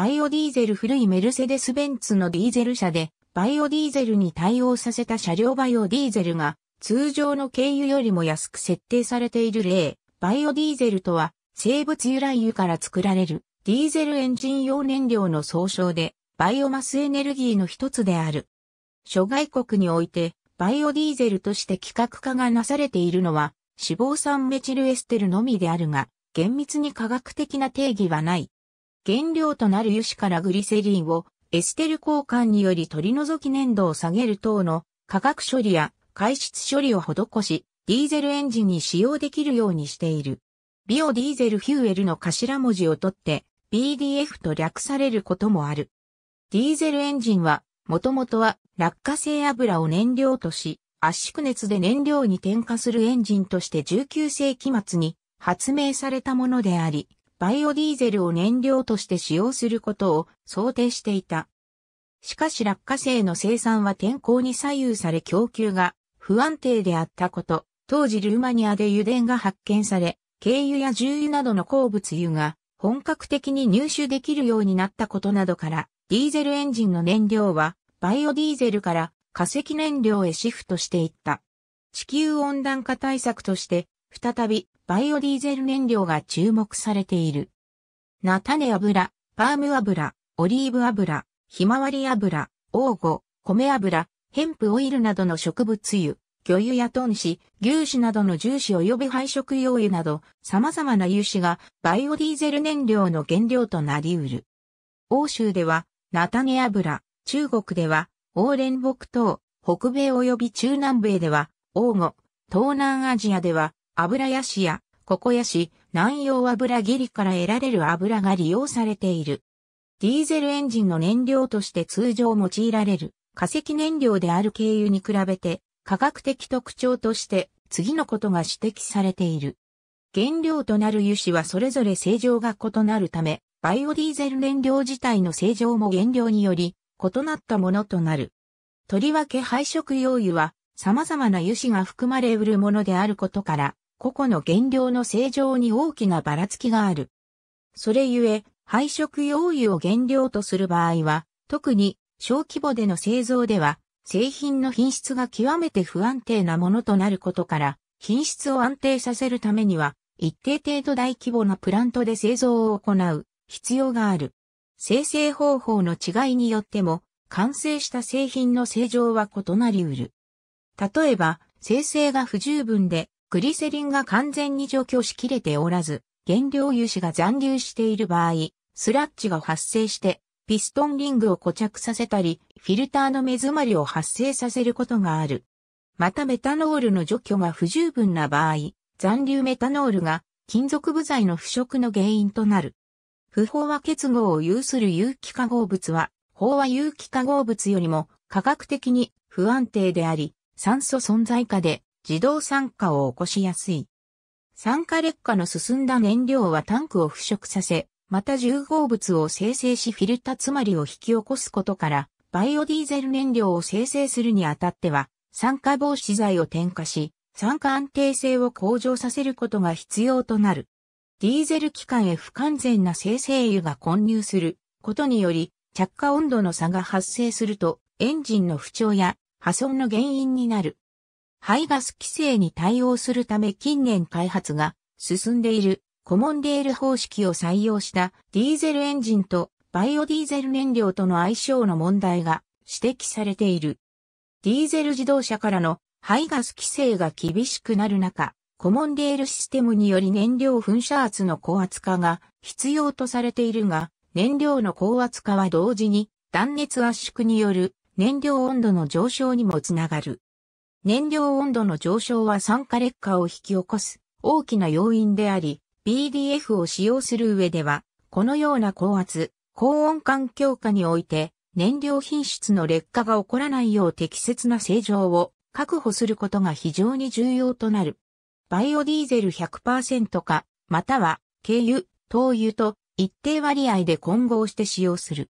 バイオディーゼル古いメルセデス・ベンツのディーゼル車で、バイオディーゼルに対応させた車両バイオディーゼルが、通常の軽油よりも安く設定されている例、バイオディーゼルとは、生物由来油から作られる、ディーゼルエンジン用燃料の総称で、バイオマスエネルギーの一つである。諸外国において、バイオディーゼルとして規格化がなされているのは、脂肪酸メチルエステルのみであるが、厳密に科学的な定義はない。原料となる油脂からグリセリンをエステル交換により取り除き粘度を下げる等の化学処理や解質処理を施し、ディーゼルエンジンに使用できるようにしている。ビオディーゼルフューエルの頭文字を取って BDF と略されることもある。ディーゼルエンジンは、もともとは落下性油を燃料とし、圧縮熱で燃料に転化するエンジンとして19世紀末に発明されたものであり、バイオディーゼルを燃料として使用することを想定していた。しかし落花生の生産は天候に左右され供給が不安定であったこと、当時ルーマニアで油田が発見され、軽油や重油などの鉱物油が本格的に入手できるようになったことなどから、ディーゼルエンジンの燃料はバイオディーゼルから化石燃料へシフトしていった。地球温暖化対策として、再びバイオディーゼル燃料が注目されている。菜種油、パーム油、オリーブ油、ひまわり油、黄ゴ、米油、ヘンプオイルなどの植物油、魚油やトン脂、牛脂などの重脂及び配色用油など、様々な油脂がバイオディーゼル燃料の原料となり得る。欧州では、菜種油、中国では、オーレン木等、北米及び中南米では、黄ゴ、東南アジアでは、油屋市や、ここ屋市、南洋油切りから得られる油が利用されている。ディーゼルエンジンの燃料として通常用いられる化石燃料である軽油に比べて科学的特徴として次のことが指摘されている。原料となる油脂はそれぞれ性状が異なるため、バイオディーゼル燃料自体の性状も原料により異なったものとなる。とりわけ配色用油は様々な油脂が含まれうるものであることから、個々の原料の正常に大きなばらつきがある。それゆえ、配色用油を原料とする場合は、特に小規模での製造では、製品の品質が極めて不安定なものとなることから、品質を安定させるためには、一定程度大規模なプラントで製造を行う必要がある。生成方法の違いによっても、完成した製品の正常は異なり得る。例えば、生成が不十分でグリセリンが完全に除去しきれておらず、原料油脂が残留している場合、スラッチが発生して、ピストンリングを固着させたり、フィルターの目詰まりを発生させることがある。またメタノールの除去が不十分な場合、残留メタノールが金属部材の腐食の原因となる。不飽和結合を有する有機化合物は、飽和有機化合物よりも化学的に不安定であり、酸素存在下で自動酸化を起こしやすい。酸化劣化の進んだ燃料はタンクを腐食させ、また重合物を生成しフィルタつまりを引き起こすことから、バイオディーゼル燃料を生成するにあたっては、酸化防止剤を添加し、酸化安定性を向上させることが必要となる。ディーゼル機関へ不完全な生成油が混入することにより、着火温度の差が発生すると、エンジンの不調や破損の原因になる。排ガス規制に対応するため近年開発が進んでいるコモンデール方式を採用したディーゼルエンジンとバイオディーゼル燃料との相性の問題が指摘されている。ディーゼル自動車からの排ガス規制が厳しくなる中、コモンデールシステムにより燃料噴射圧の高圧化が必要とされているが、燃料の高圧化は同時に断熱圧縮による燃料温度の上昇にもつながる。燃料温度の上昇は酸化劣化を引き起こす大きな要因であり、BDF を使用する上では、このような高圧、高温環境下において、燃料品質の劣化が起こらないよう適切な正常を確保することが非常に重要となる。バイオディーゼル100%か、または、軽油、灯油と一定割合で混合して使用する。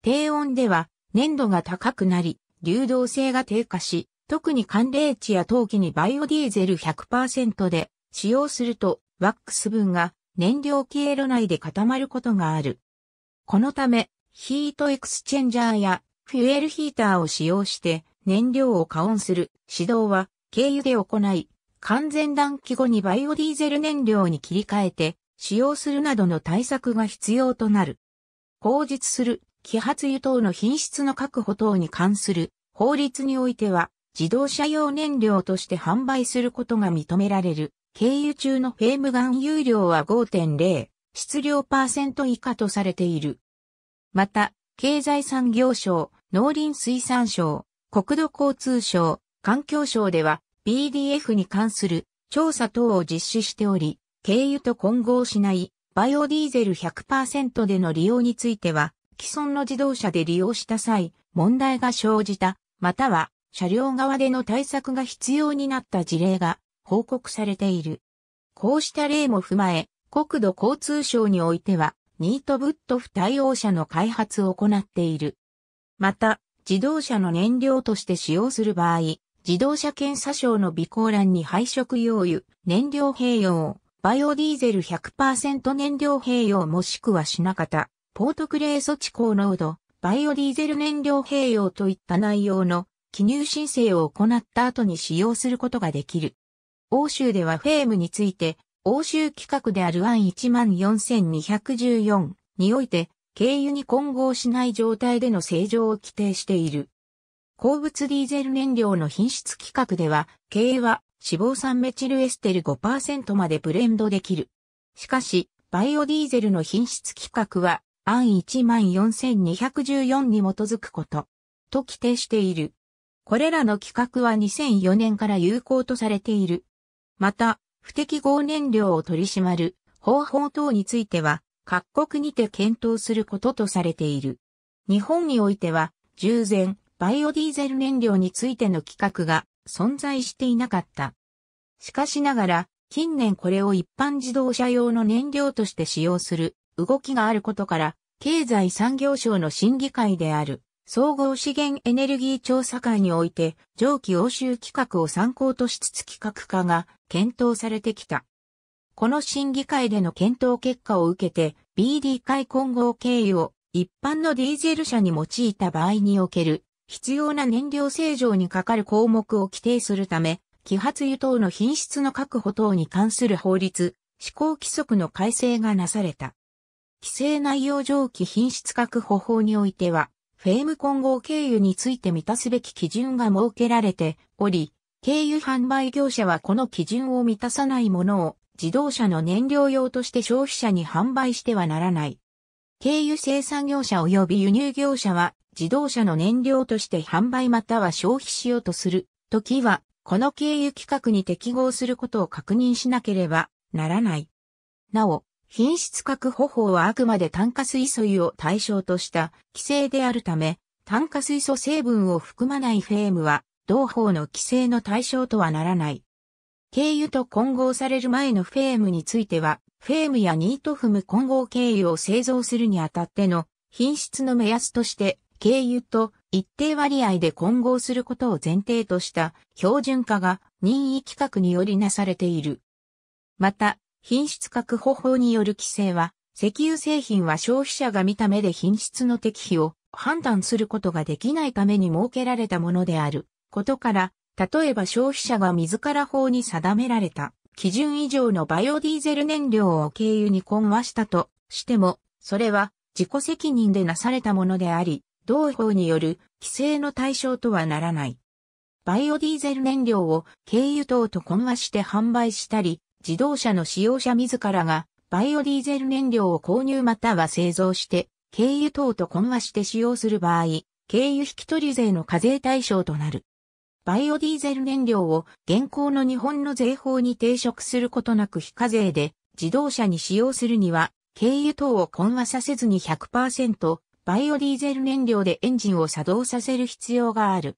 低温では、粘度が高くなり、流動性が低下し、特に寒冷地や陶器にバイオディーゼル100%で使用するとワックス分が燃料経路内で固まることがある。このためヒートエクスチェンジャーやフュエルヒーターを使用して燃料を加温する指導は経由で行い、完全暖気後にバイオディーゼル燃料に切り替えて使用するなどの対策が必要となる。口実する揮発油等の品質の確保等に関する法律においては自動車用燃料として販売することが認められる。経由中のフェームガン有料は5.0、質量パーセント以下とされている。また、経済産業省、農林水産省、国土交通省、環境省では BDF に関する調査等を実施しており、軽油と混合しないバイオディーゼル100%での利用については、既存の自動車で利用した際、問題が生じた、または車両側での対策が必要になった事例が報告されている。こうした例も踏まえ、国土交通省においては、ニートブット不対応車の開発を行っている。また、自動車の燃料として使用する場合、自動車検査証の備考欄に配色用油、燃料併用、バイオディーゼル100%燃料併用もしくは品型、ポートクレー措置高濃度、バイオディーゼル燃料併用といった内容の記入申請を行った後に使用することができる。欧州ではフェームについて、欧州規格である案14214において、軽油に混合しない状態での正常を規定している。鉱物ディーゼル燃料の品質規格では、軽油は脂肪酸メチルエステル5%までブレンドできる。しかし、バイオディーゼルの品質規格は、案14214に基づくこと、と規定している。これらの規格は2004年から有効とされている。また、不適合燃料を取り締まる方法等については、各国にて検討することとされている。日本においては、従前、バイオディーゼル燃料についての規格が存在していなかった。しかしながら、近年これを一般自動車用の燃料として使用する動きがあることから、経済産業省の審議会である総合資源エネルギー調査会において、上記欧州規格を参考としつつ規格化が検討されてきた。この審議会での検討結果を受けて、BD 会混合経由を一般のディーゼル車に用いた場合における、必要な燃料正常にかかる項目を規定するため、揮発油等の品質の確保等に関する法律、施行規則の改正がなされた。規制内容上記品質確保法においては、フェーム混合経由について満たすべき基準が設けられており、経由販売業者はこの基準を満たさないものを自動車の燃料用として消費者に販売してはならない。経由生産業者及び輸入業者は自動車の燃料として販売または消費しようとするときは、この経由規格に適合することを確認しなければならない。なお、品質確保法はあくまで炭化水素油を対象とした規制であるため、炭化水素成分を含まないフェームは、同法の規制の対象とはならない。軽油と混合される前のフェームについては、フェームやニートフム混合軽油を製造するにあたっての品質の目安として、軽油と一定割合で混合することを前提とした標準化が任意規格によりなされている。また、品質確保法による規制は、石油製品は消費者が見た目で品質の適否を判断することができないために設けられたものであることから、例えば消費者が自ら法に定められた基準以上のバイオディーゼル燃料を経由に混和したとしても、それは自己責任でなされたものであり、同法による規制の対象とはならない。バイオディーゼル燃料を軽油等と混和して販売したり、自動車の使用者自らがバイオディーゼル燃料を購入または製造して、軽油等と混和して使用する場合、軽油引取税の課税対象となる。バイオディーゼル燃料を現行の日本の税法に抵触することなく非課税で自動車に使用するには、軽油等を混和させずに100%バイオディーゼル燃料でエンジンを作動させる必要がある。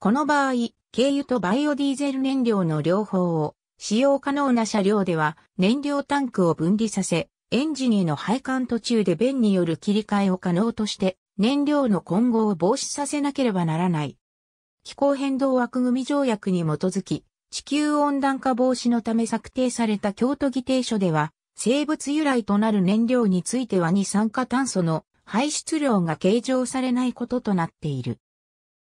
この場合、軽油とバイオディーゼル燃料の両方を使用可能な車両では燃料タンクを分離させ、エンジンへの配管途中で弁による切り替えを可能として燃料の混合を防止させなければならない。気候変動枠組条約に基づき、地球温暖化防止のため策定された京都議定書では、生物由来となる燃料については二酸化炭素の排出量が計上されないこととなっている。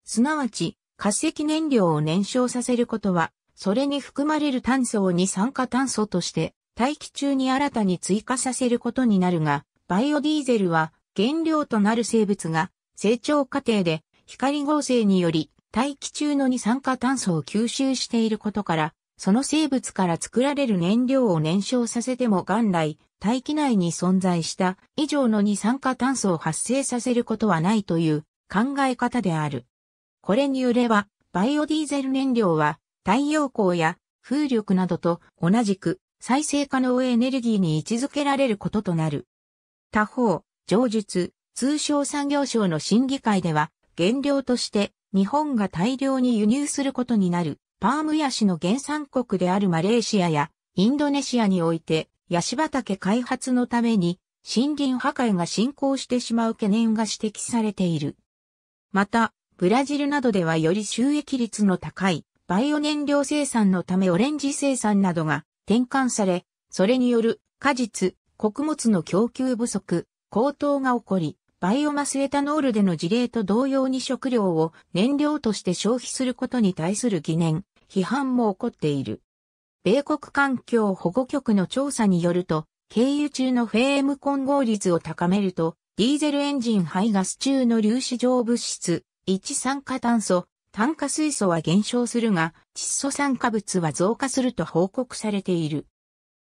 すなわち、化石燃料を燃焼させることは、それに含まれる炭素を二酸化炭素として大気中に新たに追加させることになるが、バイオディーゼルは原料となる生物が成長過程で光合成により大気中の二酸化炭素を吸収していることから、その生物から作られる燃料を燃焼させても元来大気内に存在した以上の二酸化炭素を発生させることはないという考え方である。これによれば、バイオディーゼル燃料は太陽光や風力などと同じく再生可能エネルギーに位置づけられることとなる。他方、上述、通商産業省の審議会では、原料として日本が大量に輸入することになる、パームヤシの原産国であるマレーシアやインドネシアにおいて、ヤシ畑開発のために森林破壊が進行してしまう懸念が指摘されている。また、ブラジルなどではより収益率の高いバイオ燃料生産のためオレンジ生産などが転換され、それによる果実、穀物の供給不足、高騰が起こり、バイオマスエタノールでの事例と同様に食料を燃料として消費することに対する疑念、批判も起こっている。米国環境保護局の調査によると、経由中のフェーム混合率を高めると、ディーゼルエンジン排ガス中の粒子状物質、一酸化炭素、炭化水素は減少するが、窒素酸化物は増加すると報告されている。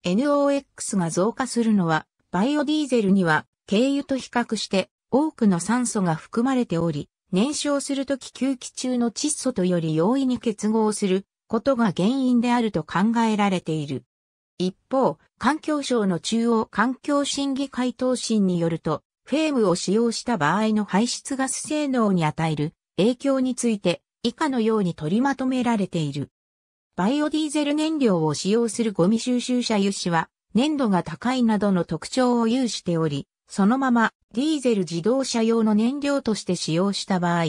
NOx が増加するのは、バイオディーゼルには、軽油と比較して多くの酸素が含まれており、燃焼するとき吸気中の窒素とより容易に結合することが原因であると考えられている。一方、環境省の中央環境審議会答申によると、フェームを使用した場合の排出ガス性能に与える影響について、以下のように取りまとめられている。バイオディーゼル燃料を使用するゴミ収集車油脂は、粘度が高いなどの特徴を有しており、そのままディーゼル自動車用の燃料として使用した場合、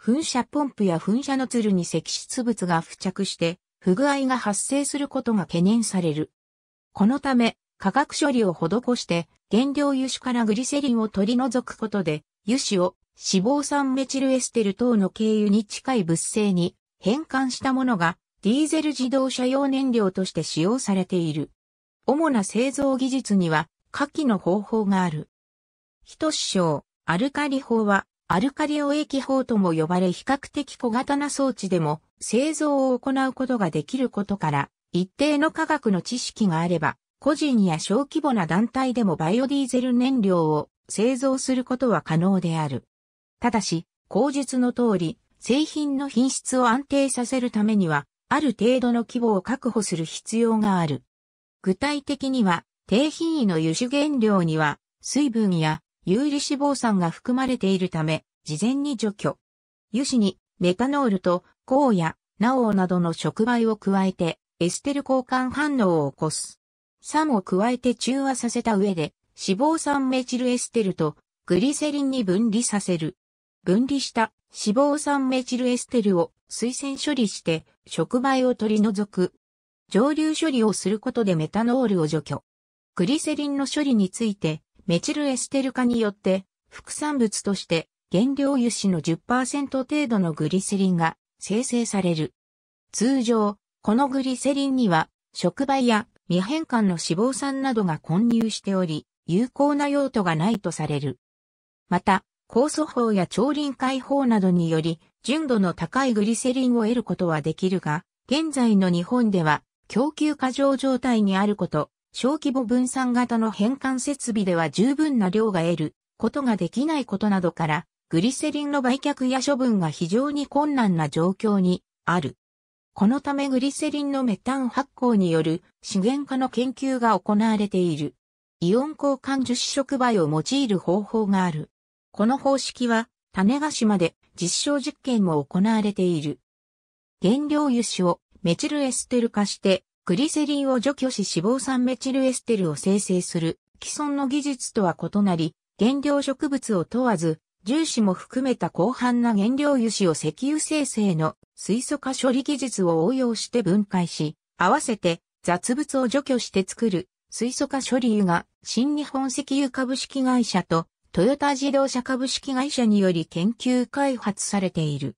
噴射ポンプや噴射のツルに積出物が付着して、不具合が発生することが懸念される。このため、化学処理を施して、原料油脂からグリセリンを取り除くことで、油脂を脂肪酸メチルエステル等の経由に近い物性に変換したものがディーゼル自動車用燃料として使用されている。主な製造技術には下記の方法がある。一師匠、アルカリ法はアルカリ溶液法とも呼ばれ比較的小型な装置でも製造を行うことができることから一定の科学の知識があれば個人や小規模な団体でもバイオディーゼル燃料を製造することは可能である。ただし、口述の通り、製品の品質を安定させるためには、ある程度の規模を確保する必要がある。具体的には、低品位の油脂原料には、水分や有利脂肪酸が含まれているため、事前に除去。油脂にメタノールと高や、ナオウなどの触媒を加えて、エステル交換反応を起こす。酸を加えて中和させた上で、脂肪酸メチルエステルとグリセリンに分離させる。分離した脂肪酸メチルエステルを水洗処理して触媒を取り除く。蒸留処理をすることでメタノールを除去。グリセリンの処理について、メチルエステル化によって、副産物として原料油脂の10%程度のグリセリンが生成される。通常、このグリセリンには、触媒や未変換の脂肪酸などが混入しており、有効な用途がないとされる。また、酵素法や超臨解法などにより、純度の高いグリセリンを得ることはできるが、現在の日本では、供給過剰状態にあること、小規模分散型の変換設備では十分な量が得ることができないことなどから、グリセリンの売却や処分が非常に困難な状況にある。このためグリセリンのメタン発酵による資源化の研究が行われている。イオン交換樹脂触媒を用いる方法がある。この方式は種子島で実証実験も行われている。原料油脂をメチルエステル化してグリセリンを除去し脂肪酸メチルエステルを生成する既存の技術とは異なり、原料植物を問わず、重視も含めた広範な原料油脂を石油生成の水素化処理技術を応用して分解し、合わせて雑物を除去して作る水素化処理油が新日本石油株式会社とトヨタ自動車株式会社により研究開発されている。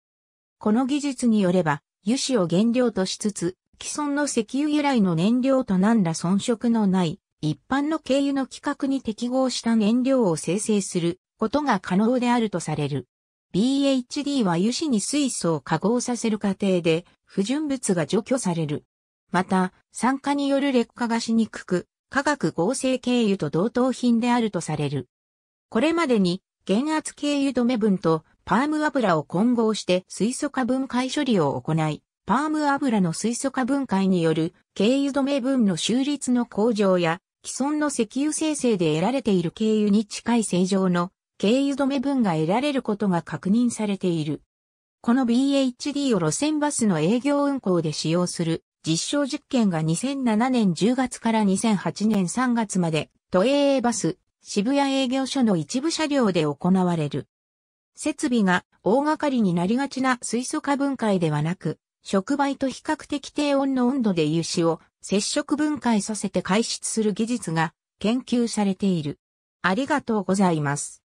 この技術によれば、油脂を原料としつつ、既存の石油由来の燃料と何ら遜色のない、一般の軽油の規格に適合した燃料を生成することが可能であるとされる。BHD は油脂に水素を化合させる過程で不純物が除去される。また、酸化による劣化がしにくく、化学合成軽油と同等品であるとされる。これまでに減圧軽油止め分とパーム油を混合して水素化分解処理を行い、パーム油の水素化分解による軽油止め分の収率の向上や既存の石油生成で得られている軽油に近い正常の軽油止め分が得られることが確認されている。この BHD を路線バスの営業運行で使用する実証実験が2007年10月から2008年3月まで都営バス渋谷営業所の一部車両で行われる。設備が大掛かりになりがちな水素化分解ではなく、触媒と比較的低温の温度で油脂を接触分解させて解出する技術が研究されている。ありがとうございます。